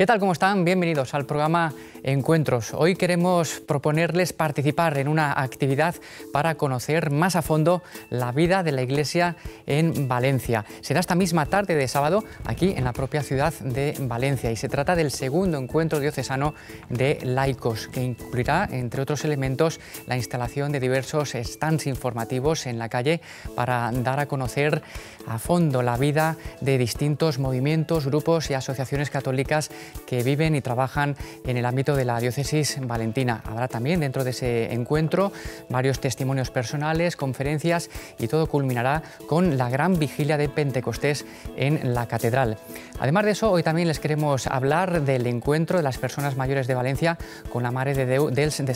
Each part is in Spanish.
¿Qué tal? ¿Cómo están? Bienvenidos al programa Encuentros. Hoy queremos proponerles participar en una actividad para conocer más a fondo la vida de la Iglesia en Valencia. Será esta misma tarde de sábado aquí en la propia ciudad de Valencia y se trata del segundo encuentro diocesano de laicos que incluirá, entre otros elementos, la instalación de diversos stands informativos en la calle para dar a conocer a fondo la vida de distintos movimientos, grupos y asociaciones católicas que viven y trabajan en el ámbito de la diócesis valentina. Habrá también dentro de ese encuentro varios testimonios personales, conferencias y todo culminará con la gran vigilia de Pentecostés en la catedral. Además de eso, hoy también les queremos hablar del encuentro de las personas mayores de Valencia con la madre de, Deu, de, San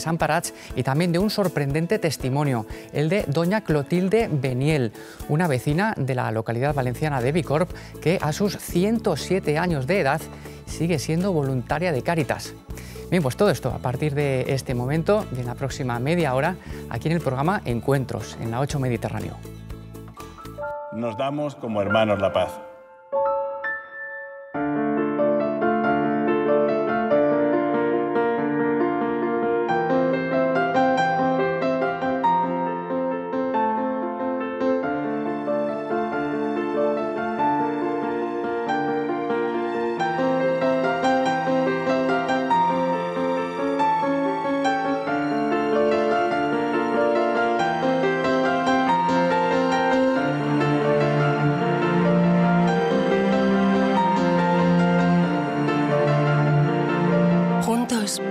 y también de un sorprendente testimonio, el de doña Clotilde Beniel, una vecina de la localidad valenciana de Bicorp que a sus 107 años de edad sigue siendo voluntaria de Cáritas. Bien, pues todo esto a partir de este momento y en la próxima media hora aquí en el programa Encuentros, en la 8 Mediterráneo. Nos damos como hermanos la paz.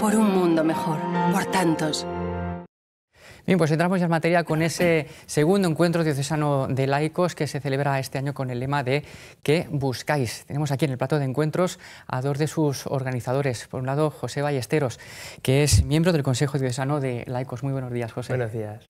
por un mundo mejor, por tantos. Bien, pues entramos ya en materia con ese segundo encuentro diocesano de laicos que se celebra este año con el lema de ¿Qué buscáis? Tenemos aquí en el plato de encuentros a dos de sus organizadores. Por un lado, José Ballesteros, que es miembro del Consejo Diocesano de Laicos. Muy buenos días, José. Buenos días.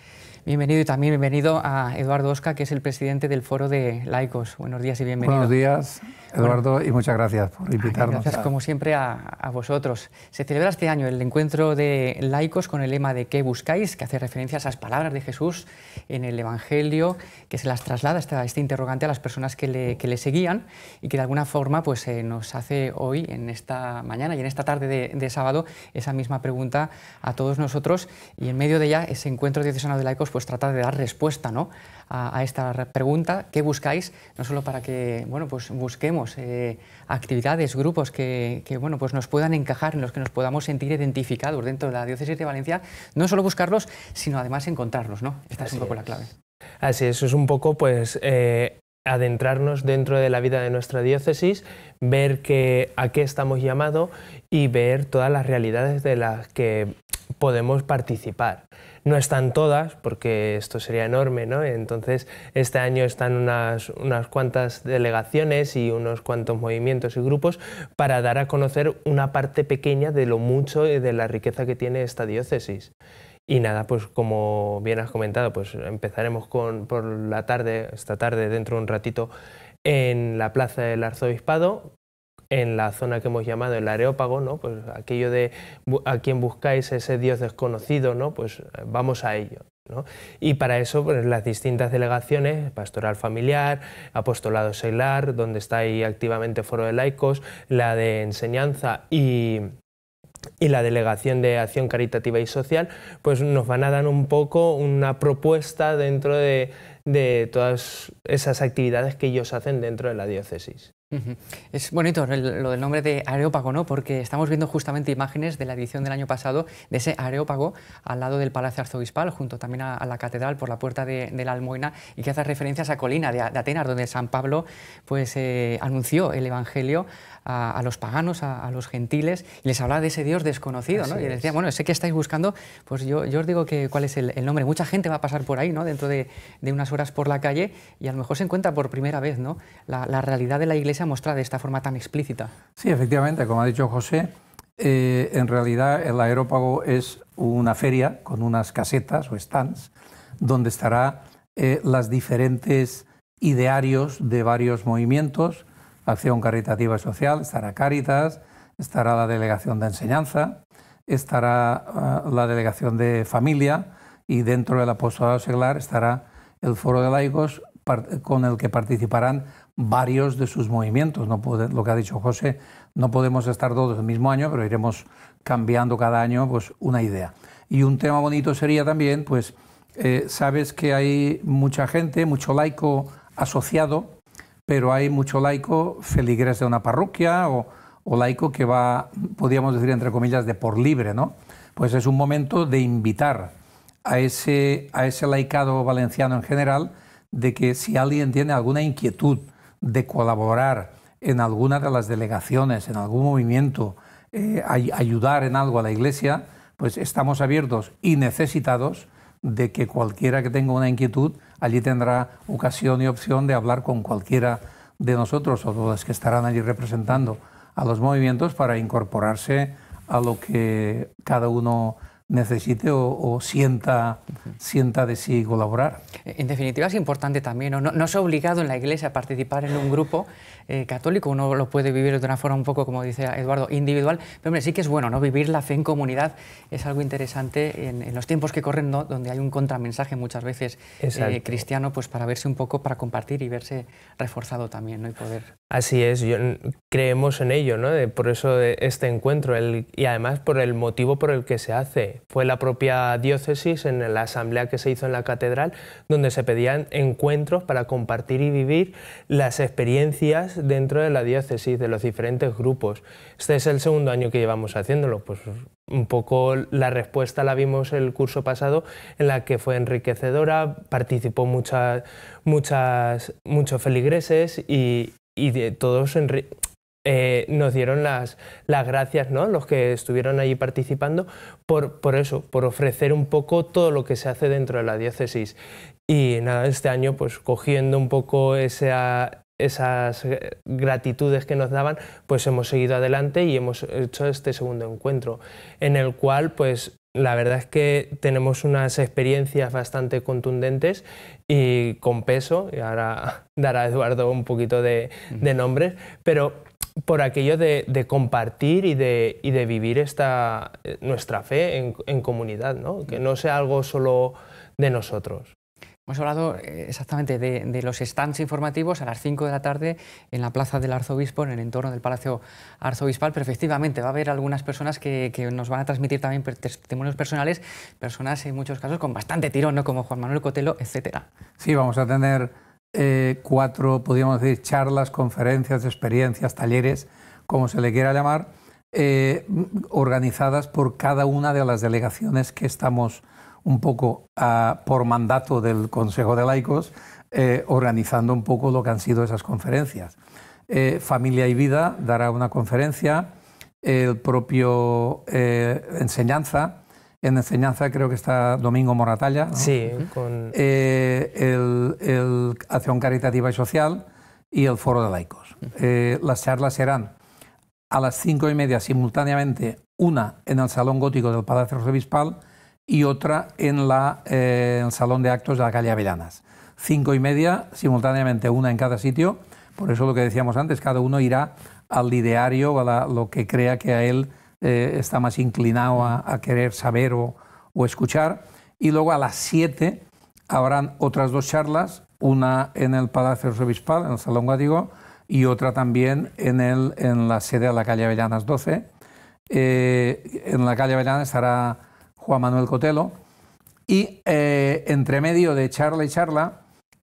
Bienvenido y también bienvenido a Eduardo Osca, que es el presidente del Foro de Laicos. Buenos días y bienvenido. Buenos días, Eduardo, y muchas gracias por invitarnos. Gracias, como siempre, a, vosotros. Se celebra este año el encuentro de laicos con el lema de ¿Qué buscáis?, que hace referencia a esas palabras de Jesús en el Evangelio, que se las traslada esta, este interrogante a las personas que le, seguían y que de alguna forma pues, eh, nos hace hoy, en esta mañana y en esta tarde de, sábado, esa misma pregunta a todos nosotros. Y en medio de ella, ese encuentro diocesano de laicos pues tratar de dar respuesta ¿no? a, esta pregunta, ¿qué buscáis? No solo para que bueno, pues busquemos eh, actividades, grupos que, que, bueno, pues nos puedan encajar, en los que nos podamos sentir identificados dentro de la diócesis de Valencia, no solo buscarlos, sino además encontrarlos. ¿no? Esta es un poco la clave. Así es, es un poco pues eh, adentrarnos dentro de la vida de nuestra diócesis, ver que, a qué estamos llamados y ver todas las realidades de las que podemos participar. No están todas, porque esto sería enorme, ¿no? Entonces, este año están unas, unas cuantas delegaciones y unos cuantos movimientos y grupos para dar a conocer una parte pequeña de lo mucho y de la riqueza que tiene esta diócesis. Y nada, pues como bien has comentado, pues empezaremos con, por la tarde, esta tarde, dentro de un ratito, en la plaza del Arzobispado, en la zona que hemos llamado el areópago, pues aquello de a quien buscáis ese dios desconocido, ¿no? pues eh, vamos a ello. Y para eso pues, las distintas delegaciones, pastoral familiar, apostolado seilar, donde está ahí activamente foro de laicos, la de enseñanza y, y la Delegación de Acción Caritativa y Social, pues nos van a dar un poco una propuesta dentro de todas esas actividades que ellos hacen dentro de la diócesis. Es bonito lo del nombre de Areópago, ¿no? Porque estamos viendo justamente imágenes de la edición del año pasado de ese Areópago al lado del Palacio Arzobispal, junto también a, la catedral por la puerta de, la Almoina y que hace referencia a esa colina de, Atenas donde San Pablo pues eh, anunció el Evangelio a, los paganos, a, los gentiles, y les hablaba de ese Dios desconocido, ¿no? Y les decía, bueno, sé que estáis buscando, pues yo, os digo que, cuál es el, nombre. Mucha gente va a pasar por ahí, ¿no? Dentro de, unas horas por la calle y a lo mejor se encuentra por primera vez, ¿no? La, realidad de la iglesia mostrada de esta forma tan explícita. Sí, efectivamente, como ha dicho José, eh, en realidad el aerópago es una feria con unas casetas o stands donde estará los eh, las diferentes idearios de varios movimientos, Acción Caritativa y Social, estará Cáritas, estará la Delegación de Enseñanza, estará ah, la Delegación de Familia y dentro del apostolado seglar estará el Foro de Laicos con el que participarán varios de sus movimientos. No lo que ha dicho José, no podemos estar todos el mismo año, pero iremos cambiando cada año pues, una idea. Y un tema bonito sería también, pues, eh, sabes que hay mucha gente, mucho laico asociado pero hay mucho laico feligres de una parroquia o, laico que va, podríamos decir entre comillas, de por libre, ¿no? Pues es un momento de invitar a ese, a ese laicado valenciano en general de que si alguien tiene alguna inquietud de colaborar en alguna de las delegaciones, en algún movimiento, eh, ayudar en algo a la Iglesia, pues estamos abiertos y necesitados de que cualquiera que tenga una inquietud allí tendrá ocasión y opción de hablar con cualquiera de nosotros o de los que estarán allí representando a los movimientos para incorporarse a lo que cada uno necesite o, sienta, sienta de sí colaborar. En definitiva es importante también, no, no, obligado en la Iglesia a participar en un grupo eh, católico, uno lo puede vivir de una forma un poco, como dice Eduardo, individual, pero sí que es bueno, ¿no? Vivir la fe en comunidad es algo interesante en, los tiempos que corren, donde hay un contramensaje muchas veces eh, cristiano, pues para verse un poco, para compartir y verse reforzado también, ¿no? Y poder... Así es, creemos en ello, por eso este encuentro y además por el motivo por el que se hace. Fue la propia diócesis en la asamblea que se hizo en la catedral, donde se pedían encuentros para compartir y vivir las experiencias dentro de la diócesis, de los diferentes grupos. Este es el segundo año que llevamos haciéndolo. Pues un poco la respuesta la vimos el curso pasado, en la que fue enriquecedora, participó muchas, muchas, muchos feligreses y, y de todos eh, nos dieron las, las gracias, ¿no? los que estuvieron allí participando, por, por, eso, por ofrecer un poco todo lo que se hace dentro de la diócesis. Y nada, este año, pues cogiendo un poco esa, esas eh, gratitudes que nos daban, pues hemos seguido adelante y hemos hecho este segundo encuentro, en el cual pues la verdad es que tenemos unas experiencias bastante contundentes y con peso, y ahora dará Eduardo un poquito de, nombres, pero por aquello de, compartir y de, vivir esta, eh, nuestra fe en, comunidad, ¿no? que no sea algo solo de nosotros. Hemos hablado eh, exactamente de, los stands informativos a las 5 de la tarde en la plaza del arzobispo, en el entorno del Palacio Arzobispal, pero efectivamente va a haber algunas personas que, nos van a transmitir también testimonios personales, personas en muchos casos con bastante tirón, como Juan Manuel Cotelo, etc. Sí, vamos a tener eh, cuatro, podríamos decir, charlas, conferencias, experiencias, talleres, como se le quiera llamar, eh, organizadas por cada una de las delegaciones que estamos un poco por mandato del Consejo de Laicos, eh, organizando un poco lo que han sido esas conferencias. Eh, Familia y Vida dará una conferencia, el propio eh, Enseñanza, en Enseñanza creo que está Domingo Moratalla, sí, con... el, Acción Caritativa y Social y el Foro de Laicos. las charlas serán a las cinco y media simultáneamente, una en el Salón Gótico del Palacio Arzobispal, y otra en, la, eh, el Salón de Actos de la calle Avellanas. Cinco y media, simultáneamente una en cada sitio, por eso lo que decíamos antes, cada uno irá al ideario a lo que crea que a él eh, está más inclinado a, querer saber o, escuchar. Y luego a las siete habrán otras dos charlas, una en el Palacio Arzobispal, en el Salón Guadigo, y otra también en, el, en la sede de la calle Avellanas 12. Eh, en la calle Avellanas estará Juan Manuel Cotelo. Y eh, entre medio de charla y charla,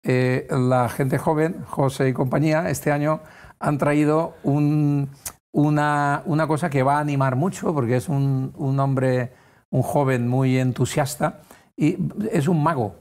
eh, la gente joven, José y compañía, este año han traído una, una, cosa que va a animar mucho, porque es un, hombre, un joven muy entusiasta, y es un mago,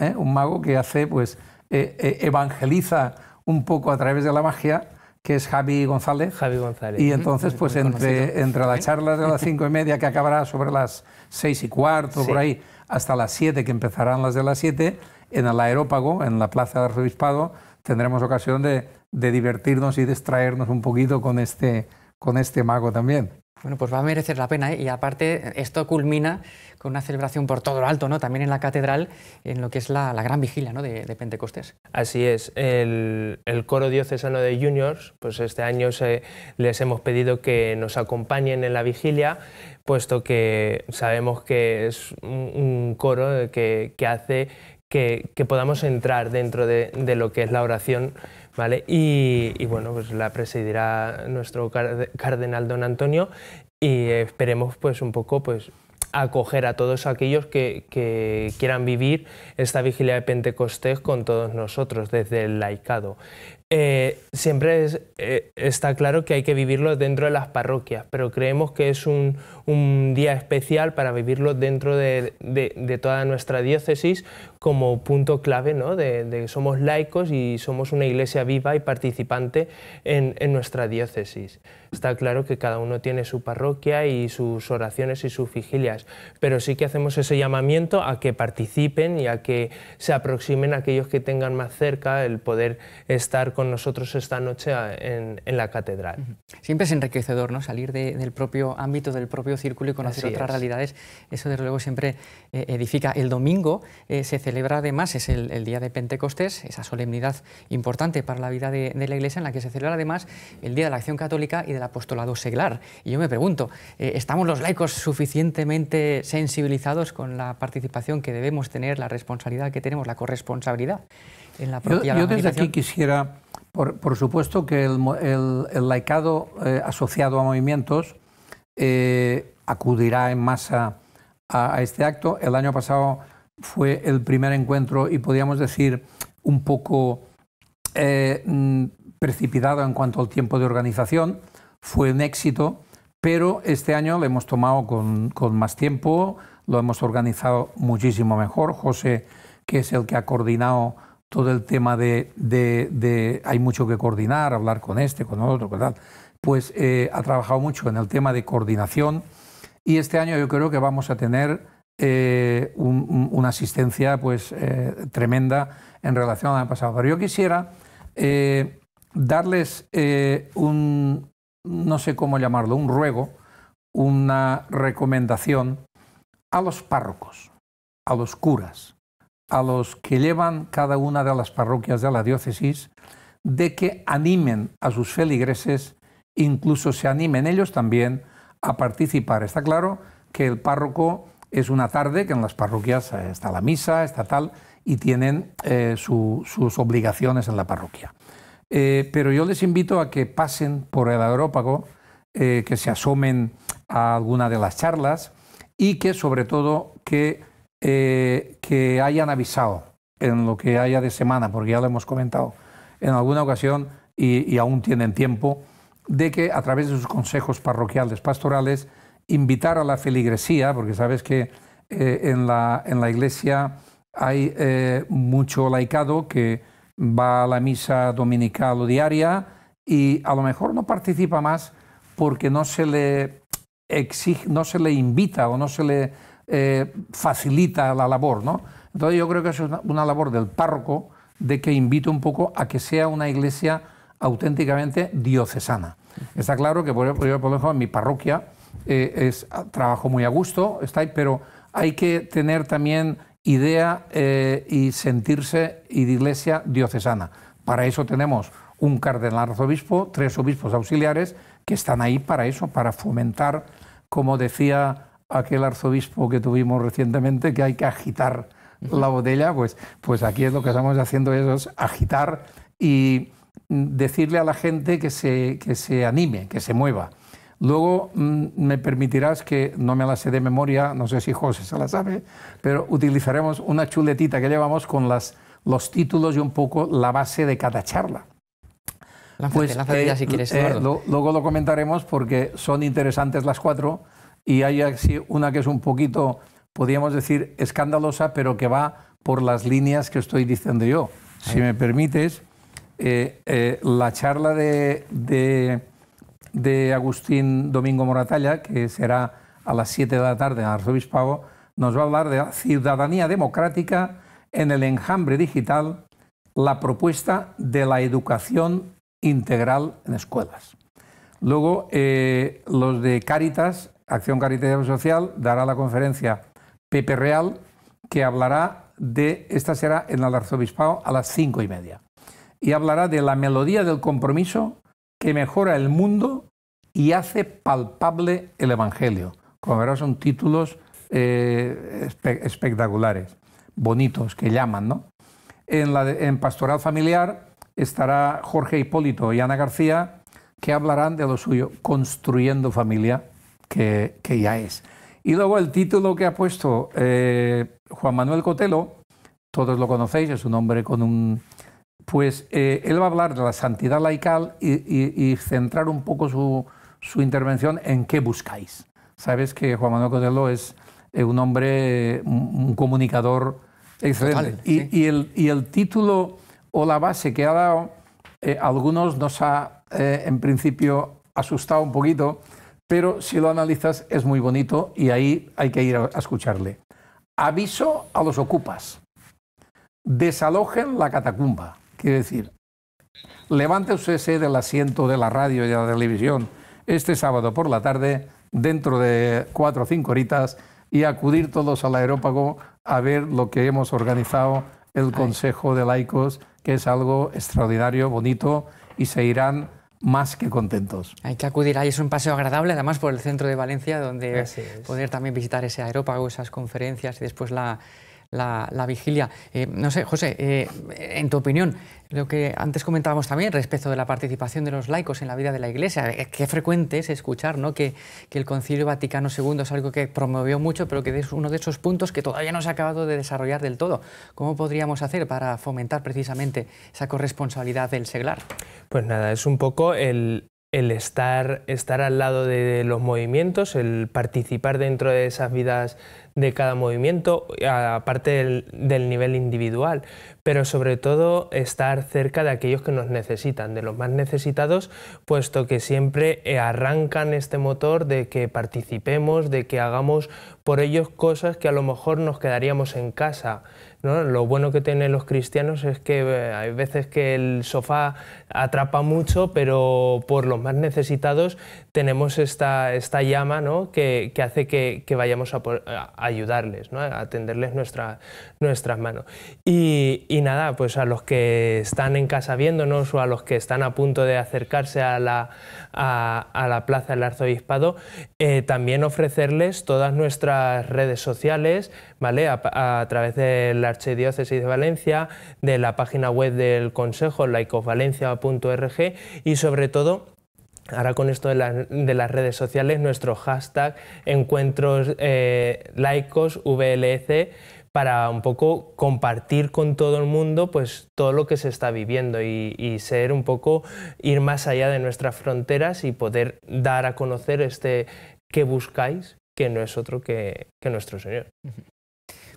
¿eh? un mago que hace, pues, evangeliza un poco a través de la magia que es Javi González. Javi González. Y entonces, pues entre, entre las charlas de las cinco y media, que acabará sobre las seis y cuarto, por ahí, hasta las siete, que empezarán las de las siete, en el aerópago, en la plaza del Arzobispado, tendremos ocasión de, de divertirnos y distraernos un poquito con este, con este mago también. Bueno, pues va a merecer la pena ¿eh? y aparte esto culmina con una celebración por todo lo alto, ¿no? También en la catedral, en lo que es la, gran vigilia ¿no? de, Pentecostés. Así es, el, coro diocesano de juniors, pues este año les hemos pedido que nos acompañen en la vigilia, puesto que sabemos que es un, coro que, hace que, podamos entrar dentro de, de lo que es la oración ¿vale? Y, bueno, pues la presidirá nuestro cardenal don Antonio y esperemos pues un poco pues acoger a todos aquellos que, quieran vivir esta vigilia de Pentecostés con todos nosotros, desde el laicado. Eh, siempre eh, está claro que hay que vivirlo dentro de las parroquias, pero creemos que es un, día especial para vivirlo dentro de, toda nuestra diócesis como punto clave ¿no? de, que somos laicos y somos una iglesia viva y participante en, nuestra diócesis. Está claro que cada uno tiene su parroquia y sus oraciones y sus vigilias, pero sí que hacemos ese llamamiento a que participen y a que se aproximen a aquellos que tengan más cerca el poder estar con nosotros esta noche en, la catedral. Siempre es enriquecedor ¿no? salir del propio ámbito, del propio círculo y conocer otras realidades. Eso desde luego siempre eh, edifica. El domingo eh, se celebra además, es el, día de Pentecostés, esa solemnidad importante para la vida de, la Iglesia en la que se celebra además el Día de la Acción Católica y del Apostolado Seglar. Y yo me pregunto, eh, ¿estamos los laicos suficientemente sensibilizados con la participación que debemos tener, la responsabilidad que tenemos, la corresponsabilidad? yo, desde aquí quisiera, por, supuesto que el, el, laicado eh, asociado a movimientos eh, acudirá en masa a, este acto. El año pasado fue el primer encuentro y podríamos decir un poco eh, mm, precipitado en cuanto al tiempo de organización. Fue un éxito, pero este año lo hemos tomado con, con más tiempo, lo hemos organizado muchísimo mejor. José, que es el que ha coordinado todo el tema de, hay mucho que coordinar, hablar con este, con otro, ¿verdad? Pues eh, ha trabajado mucho en el tema de coordinación y este año yo creo que vamos a tener eh, una asistencia pues eh, tremenda en relación al año pasado. Pero yo quisiera darles un, no sé cómo llamarlo, un ruego, una recomendación a los párrocos, a los curas, a los que llevan cada una de las parroquias de la diócesis de que animen a sus feligreses, incluso se animen ellos también a participar. Está claro que el párroco es una tarde que en las parroquias eh, está la misa, está tal, y tienen eh, sus obligaciones en la parroquia. Eh, pero yo les invito a que pasen por el aerópago, que se asomen a alguna de las charlas y que sobre todo que eh, que hayan avisado en lo que haya de semana, porque ya lo hemos comentado en alguna ocasión y, aún tienen tiempo, de que a través de sus consejos parroquiales, pastorales, invitar a la feligresía, porque sabes que eh, en, la, en la iglesia hay eh, mucho laicado que va a la misa dominical o diaria y a lo mejor no participa más porque no se le exige, no se le invita o no se le eh, facilita la labor, ¿no? Entonces yo creo que es una labor del párroco de que invite un poco a que sea una iglesia auténticamente diocesana. Está claro que, por ejemplo, en mi parroquia eh, es, ah, trabajo muy a gusto, pero hay que tener también idea eh, y sentirse iglesia diocesana. Para eso tenemos un cardenal arzobispo, tres obispos auxiliares que están ahí para eso, para fomentar, como decía aquel arzobispo que tuvimos recientemente, que hay que agitar la botella, pues, pues aquí es lo que estamos haciendo es agitar y decirle a la gente que se, que se anime, que se mueva. Luego mm, me permitirás que no me la sé de memoria, no sé si José se la sabe, pero utilizaremos una chuletita que llevamos con los títulos y un poco la base de cada charla. pues, si eh, quieres. Eh, luego lo comentaremos porque son interesantes las cuatro y hay así una que es un poquito, podríamos decir, escandalosa, pero que va por las líneas que estoy diciendo yo. Si me permites, eh, eh, la charla de, Agustín Domingo Moratalla, que será a las 7 de la tarde en Arzobispago, nos va a hablar de ciudadanía democrática en el enjambre digital, la propuesta de la educación integral en escuelas. Luego, eh, los de Cáritas Acción Caritativa Social, dará la conferencia Pepe Real, que hablará de, esta será en el arzobispado a las cinco y media, y hablará de la melodía del compromiso que mejora el mundo y hace palpable el Evangelio. Como verás, son títulos eh, espectaculares, bonitos, que llaman, ¿no? en Pastoral Familiar estará Jorge Hipólito y Ana García, que hablarán de lo suyo, construyendo familia que, ya es. Y luego el título que ha puesto eh, Juan Manuel Cotelo, todos lo conocéis, es un hombre con un... Pues eh, él va a hablar de la santidad laical y, centrar un poco su, intervención en qué buscáis. Sabes que Juan Manuel Cotelo es eh, un hombre, mm, un comunicador excelente. y, el, y, el, título o la base que ha dado, algunos nos ha, en principio, asustado un poquito, pero si lo analizas es muy bonito y ahí hay que ir a escucharle. Aviso a los ocupas. Desalojen la catacumba. Quiere decir, ese del asiento de la radio y de la televisión este sábado por la tarde, dentro de cuatro o cinco horitas, y acudir todos al aerópago a ver lo que hemos organizado el Consejo de Laicos, que es algo extraordinario, bonito, y se irán más que contentos. Hay que acudir ahí, es un paseo agradable, además por el centro de Valencia, donde poder también visitar ese aerópago, esas conferencias y después la, la, vigilia. Eh, no sé, José, eh, en tu opinión, lo que antes comentábamos también respecto de la participación de los laicos en la vida de la Iglesia, eh, qué frecuente es escuchar ¿no? que, el Concilio Vaticano II es algo que promovió mucho, pero que es uno de esos puntos que todavía no se ha acabado de desarrollar del todo. ¿Cómo podríamos hacer para fomentar precisamente esa corresponsabilidad del seglar? Pues nada, es un poco el, estar, estar al lado de los movimientos, el participar dentro de esas vidas de cada movimiento, eh, aparte del, nivel individual, pero sobre todo estar cerca de aquellos que nos necesitan, de los más necesitados, puesto que siempre eh, arrancan este motor de que participemos, de que hagamos por ellos cosas que a lo mejor nos quedaríamos en casa. ¿no? Lo bueno que tienen los cristianos es que eh, hay veces que el sofá atrapa mucho, pero por los más necesitados tenemos esta, esta llama ¿no? que, hace que, vayamos a, ayudarles, a tenderles nuestra, nuestras manos. Y, nada, pues a los que están en casa viéndonos o a los que están a punto de acercarse a la, a, la plaza del arzobispado, eh, también ofrecerles todas nuestras redes sociales, ¿vale? a, través de la Archidiócesis de Valencia, de la página web del Consejo, laicosvalencia.org y sobre todo Ahora con esto de, las redes sociales, nuestro hashtag encuentros eh, laicos VLC para un poco compartir con todo el mundo pues todo lo que se está viviendo y, ser un poco ir más allá de nuestras fronteras y poder dar a conocer este que buscáis que no es otro que, nuestro Señor.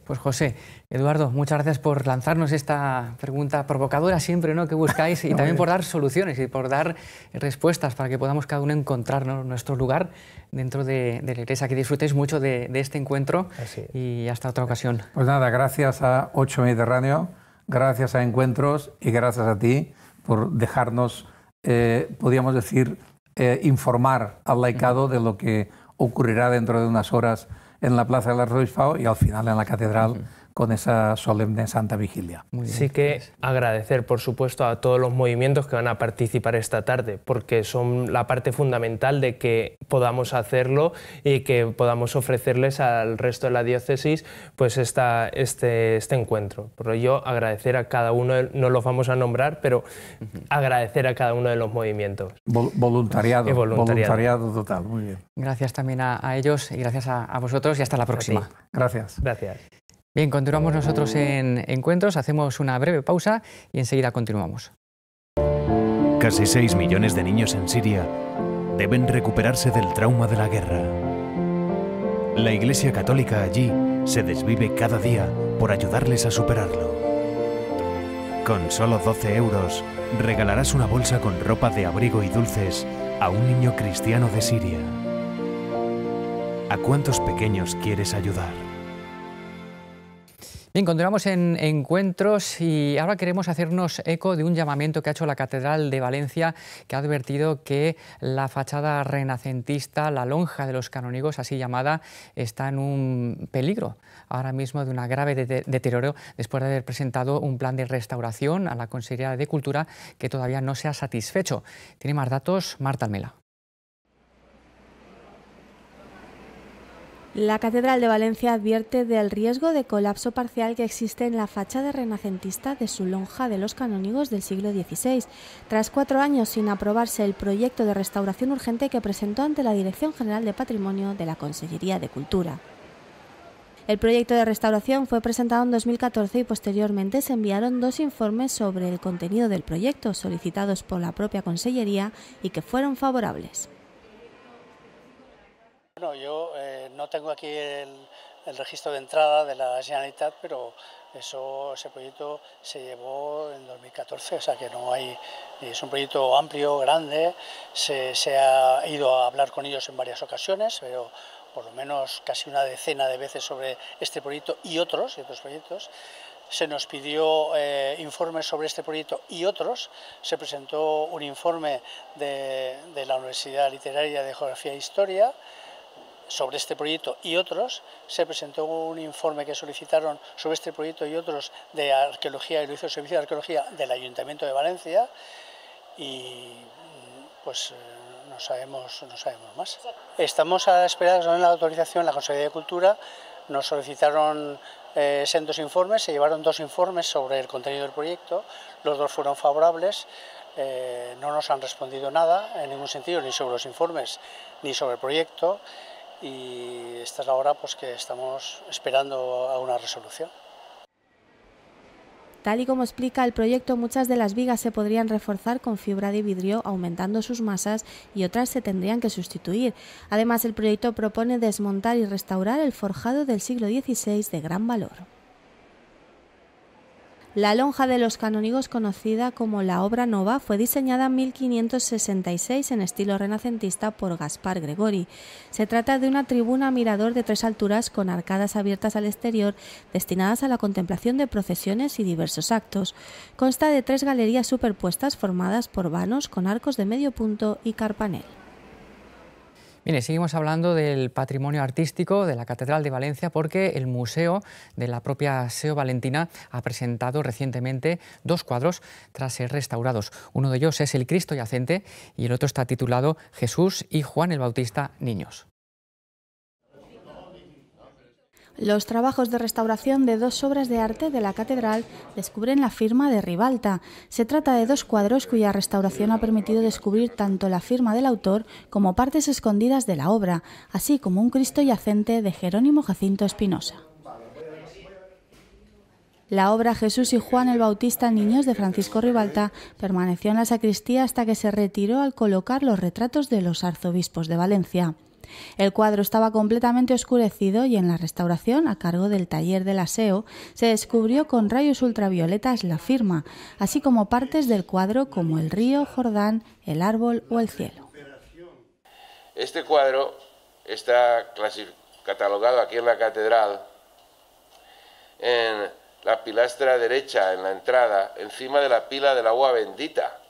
Pues José, Eduardo, muchas gracias por lanzarnos esta pregunta provocadora siempre, ¿no? Que buscáis y también por dar soluciones y por dar respuestas para que podamos cada uno encontrar nuestro lugar dentro de, la iglesia. Que disfrutéis mucho de, este encuentro y hasta otra ocasión. Pues nada, gracias a Ocho Mediterráneo, gracias a Encuentros y gracias a ti por dejarnos, eh, podríamos decir, eh, informar al laicado de lo que ocurrirá dentro de unas horas en la plaça de l'Arzobispado i al final en la catedral con esa solemne Santa Vigilia. Sí que agradecer, por supuesto, a todos los movimientos que van a participar esta tarde, porque son la parte fundamental de que podamos hacerlo y que podamos ofrecerles al resto de la diócesis pues esta, este, este encuentro. Por ello, agradecer a cada uno, no los vamos a nombrar, pero agradecer a cada uno de los movimientos. voluntariado, voluntariado, total, muy bien. Gracias también a, ellos y gracias a, a, vosotros y hasta la próxima. Gracias. Gracias. Bien, continuamos nosotros en Encuentros, hacemos una breve pausa y enseguida continuamos. Casi 6 millones de niños en Siria deben recuperarse del trauma de la guerra. La Iglesia Católica allí se desvive cada día por ayudarles a superarlo. Con solo 12 euros regalarás una bolsa con ropa de abrigo y dulces a un niño cristiano de Siria. ¿A cuántos pequeños quieres ayudar? Bien, continuamos en encuentros y ahora queremos hacernos eco de un llamamiento que ha hecho la Catedral de Valencia, que ha advertido que la fachada renacentista, la lonja de los canónigos, así llamada, está en un peligro ahora mismo de una grave deterioro después de haber presentado un plan de restauración a la Consejería de Cultura que todavía no se ha satisfecho. Tiene más datos Marta Almela. La Catedral de Valencia advierte del riesgo de colapso parcial que existe en la fachada renacentista de su lonja de los canónigos del siglo XVI, tras cuatro años sin aprobarse el proyecto de restauración urgente que presentó ante la Dirección General de Patrimonio de la Consellería de Cultura. El proyecto de restauración fue presentado en 2014 y posteriormente se enviaron dos informes sobre el contenido del proyecto solicitados por la propia Consellería y que fueron favorables. Bueno, yo eh, no tengo aquí el, registro de entrada de la Generalitat, pero ese proyecto se llevó en 2014, o sea que no hay, es un proyecto amplio, grande, se, ha ido a hablar con ellos en varias ocasiones, pero por lo menos casi una decena de veces sobre este proyecto y otros, otros proyectos. Se nos pidió eh, informes sobre este proyecto y otros. Se presentó un informe de la Universidad Literaria de Geografía e Historia sobre este proyecto y otros, se presentó un informe que solicitaron sobre este proyecto y otros de arqueología y lo hizo el Servicio de Arqueología del Ayuntamiento de Valencia y pues eh, no sabemos, no sabemos más. Estamos a la espera de la autorización, la Consejería de Cultura nos solicitaron eh, sendos informes, se llevaron dos informes sobre el contenido del proyecto, los dos fueron favorables, eh, no nos han respondido nada en ningún sentido, ni sobre los informes ni sobre el proyecto y esta es la hora pues, que estamos esperando a una resolución. Tal y como explica el proyecto, muchas de las vigas se podrían reforzar con fibra de vidrio, aumentando sus masas, y otras se tendrían que sustituir. Además, el proyecto propone desmontar y restaurar el forjado del siglo XVI de gran valor. La lonja de los canónigos, conocida como la obra nova, fue diseñada en 1566 en estilo renacentista por Gaspar Gregori. Se trata de una tribuna mirador de tres alturas con arcadas abiertas al exterior destinadas a la contemplación de procesiones y diversos actos. Consta de tres galerías superpuestas formadas por vanos con arcos de medio punto y carpanel. Bien, seguimos hablando del patrimonio artístico de la Catedral de Valencia porque el museo de la propia SEO Valentina ha presentado recientemente dos cuadros tras ser restaurados. Uno de ellos es el Cristo Yacente y el otro está titulado Jesús y Juan el Bautista Niños. Los trabajos de restauración de dos obras de arte de la catedral descubren la firma de Ribalta. Se trata de dos cuadros cuya restauración ha permitido descubrir tanto la firma del autor como partes escondidas de la obra, así como un Cristo yacente de Jerónimo Jacinto Espinosa. La obra Jesús y Juan el Bautista Niños de Francisco Ribalta permaneció en la sacristía hasta que se retiró al colocar los retratos de los arzobispos de Valencia. El cuadro estaba completamente oscurecido y en la restauración, a cargo del taller del aseo, se descubrió con rayos ultravioletas la firma, así como partes del cuadro como el río, Jordán, el árbol o el cielo. Este cuadro está catalogado aquí en la catedral, en la pilastra derecha, en la entrada, encima de la pila del agua bendita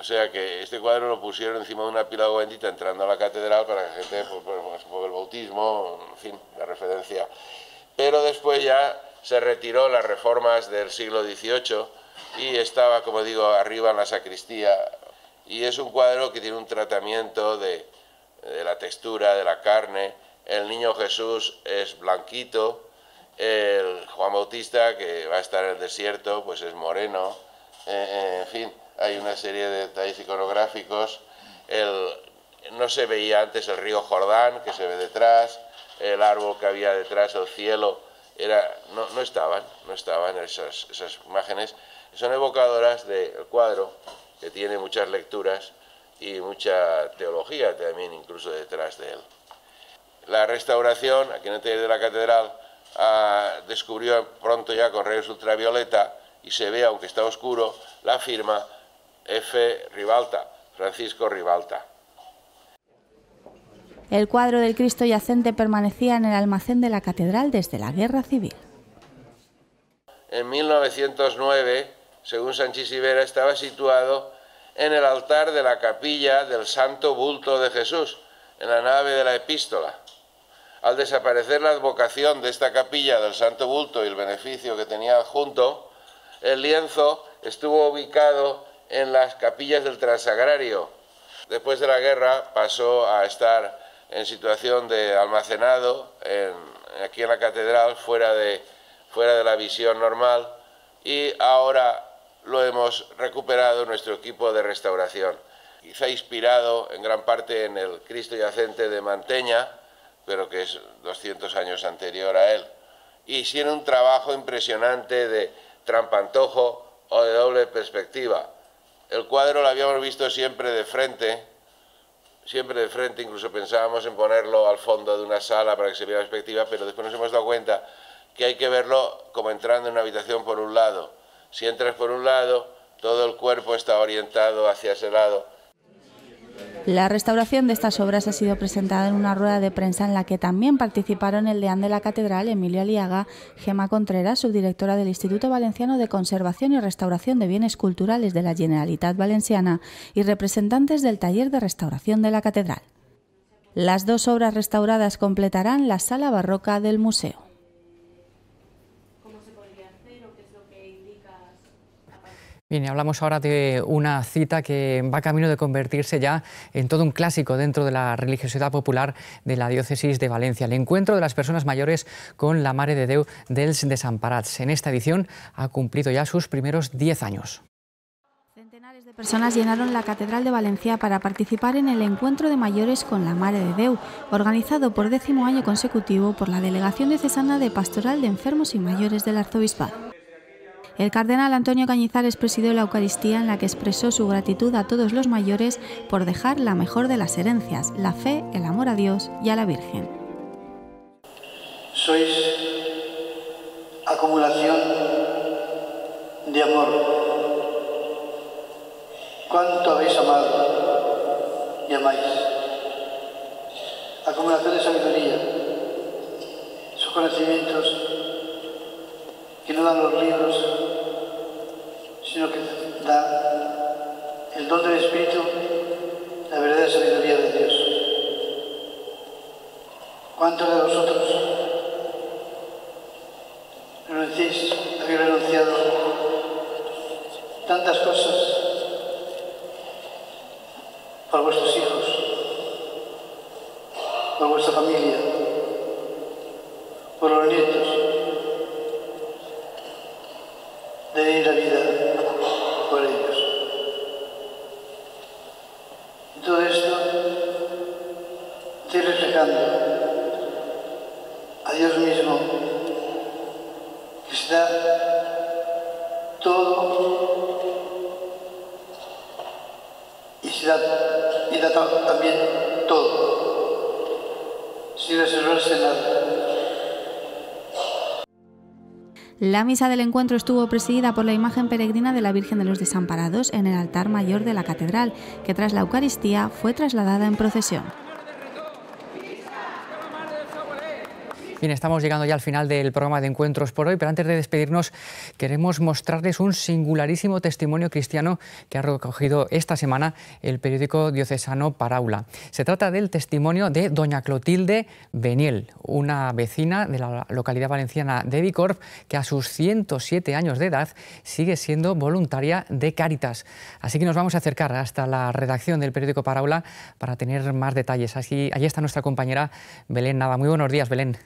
o sea que este cuadro lo pusieron encima de una pila bendita entrando a la catedral para que la gente, pues, pues, por pues, el bautismo, en fin, la referencia. Pero después ya se retiró las reformas del siglo XVIII y estaba, como digo, arriba en la sacristía. Y es un cuadro que tiene un tratamiento de, la textura, de la carne. El niño Jesús es blanquito. El Juan Bautista, que va a estar en el desierto, pues es moreno. Eh, eh, en fin hay una serie de detalles iconográficos. no se veía antes el río Jordán, que se ve detrás, el árbol que había detrás, el cielo, era, no, estaban, no estaban esas, esas imágenes. Son evocadoras del cuadro, que tiene muchas lecturas y mucha teología también incluso detrás de él. La restauración, aquí en el taller de la catedral, ah, descubrió pronto ya con rayos ultravioleta y se ve, aunque está oscuro, la firma F. Ribalta, Francisco Ribalta. El cuadro del Cristo yacente permanecía en el almacén de la catedral desde la Guerra Civil. En 1909, según Sánchez Ibera, estaba situado en el altar de la capilla del Santo Bulto de Jesús, en la nave de la epístola. Al desaparecer la advocación de esta capilla del Santo Bulto y el beneficio que tenía adjunto, el lienzo estuvo ubicado en las capillas del Transagrario. Después de la guerra pasó a estar en situación de almacenado aquí en la catedral, fuera de, fuera de la visión normal, y ahora lo hemos recuperado nuestro equipo de restauración. Quizá inspirado en gran parte en el Cristo yacente de Manteña, pero que es 200 años anterior a él. Y Hicieron un trabajo impresionante de trampantojo o de doble perspectiva. El cuadro lo habíamos visto siempre de frente, siempre de frente, incluso pensábamos en ponerlo al fondo de una sala para que se viera la perspectiva, pero después nos hemos dado cuenta que hay que verlo como entrando en una habitación por un lado. Si entras por un lado, todo el cuerpo está orientado hacia ese lado la restauración de estas obras ha sido presentada en una rueda de prensa en la que también participaron el deán de la catedral, Emilio Aliaga, Gema Contreras, subdirectora del Instituto Valenciano de Conservación y Restauración de Bienes Culturales de la Generalitat Valenciana y representantes del taller de restauración de la catedral. Las dos obras restauradas completarán la sala barroca del museo. Bien, hablamos ahora de una cita que va camino de convertirse ya en todo un clásico dentro de la religiosidad popular de la diócesis de Valencia, el encuentro de las personas mayores con la Mare de Déu dels Desamparats. En esta edición ha cumplido ya sus primeros 10 años. Centenares de personas llenaron la Catedral de Valencia para participar en el encuentro de mayores con la Mare de Déu, organizado por décimo año consecutivo por la Delegación Cesana de Pastoral de Enfermos y Mayores del Arzobispado. El cardenal Antonio Cañizares presidió la Eucaristía en la que expresó su gratitud a todos los mayores por dejar la mejor de las herencias, la fe, el amor a Dios y a la Virgen. Sois acumulación de amor. ¿Cuánto habéis amado y amáis? Acumulación de sabiduría, sus conocimientos que no dan los libros sino que da el don del Espíritu, la verdadera sabiduría de Dios. ¿Cuántos de vosotros habéis renunciado tantas cosas por vuestros hijos, por vuestra familia? también todo. La misa del encuentro estuvo presidida por la imagen peregrina de la Virgen de los Desamparados en el altar mayor de la catedral, que tras la Eucaristía fue trasladada en procesión. Bien, estamos llegando ya al final del programa de encuentros por hoy, pero antes de despedirnos queremos mostrarles un singularísimo testimonio cristiano que ha recogido esta semana el periódico diocesano Paraula. Se trata del testimonio de doña Clotilde Beniel, una vecina de la localidad valenciana de Vicorp, que a sus 107 años de edad sigue siendo voluntaria de Cáritas. Así que nos vamos a acercar hasta la redacción del periódico Paraula para tener más detalles. Así, allí está nuestra compañera Belén Nada. Muy buenos días, Belén.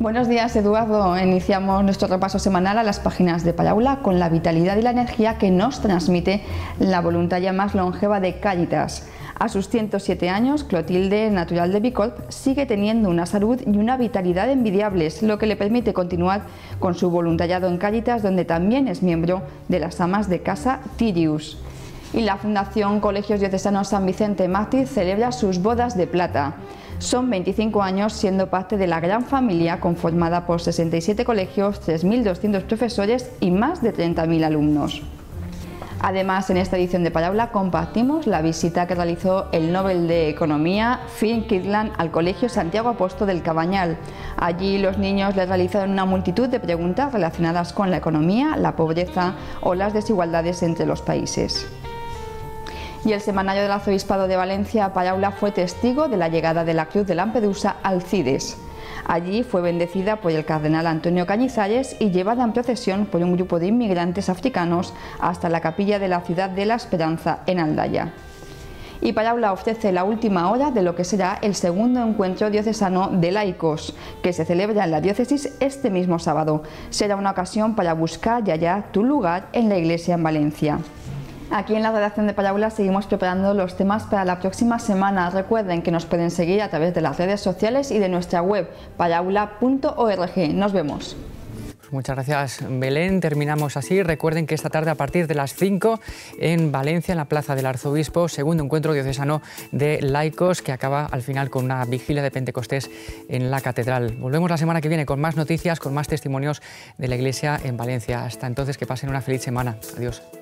Buenos días Eduardo, iniciamos nuestro repaso semanal a las páginas de Palaula con la vitalidad y la energía que nos transmite la voluntaria más longeva de Cáritas. A sus 107 años, Clotilde, natural de Bicorp, sigue teniendo una salud y una vitalidad envidiables, lo que le permite continuar con su voluntariado en Cáritas, donde también es miembro de las amas de casa Tirius. Y la Fundación Colegios Diocesanos San Vicente Mártir celebra sus bodas de plata. Son 25 años siendo parte de la gran familia conformada por 67 colegios, 3.200 profesores y más de 30.000 alumnos. Además, en esta edición de Parábola compartimos la visita que realizó el Nobel de Economía Finn Kirtland al Colegio Santiago Apóstol del Cabañal. Allí los niños le realizaron una multitud de preguntas relacionadas con la economía, la pobreza o las desigualdades entre los países y el semanario del arzobispado de Valencia a fue testigo de la llegada de la Cruz de Lampedusa al CIDES. Allí fue bendecida por el cardenal Antonio Cañizares y llevada en procesión por un grupo de inmigrantes africanos hasta la capilla de la ciudad de La Esperanza en Aldaya. Y Payaula ofrece la última hora de lo que será el segundo encuentro diocesano de laicos, que se celebra en la diócesis este mismo sábado. Será una ocasión para buscar ya ya tu lugar en la iglesia en Valencia. Aquí en la redacción de Parábola seguimos preparando los temas para la próxima semana. Recuerden que nos pueden seguir a través de las redes sociales y de nuestra web parábola.org. Nos vemos. Muchas gracias Belén, terminamos así. Recuerden que esta tarde a partir de las 5 en Valencia, en la Plaza del Arzobispo, segundo encuentro diocesano de laicos que acaba al final con una vigilia de Pentecostés en la catedral. Volvemos la semana que viene con más noticias, con más testimonios de la Iglesia en Valencia. Hasta entonces que pasen una feliz semana. Adiós.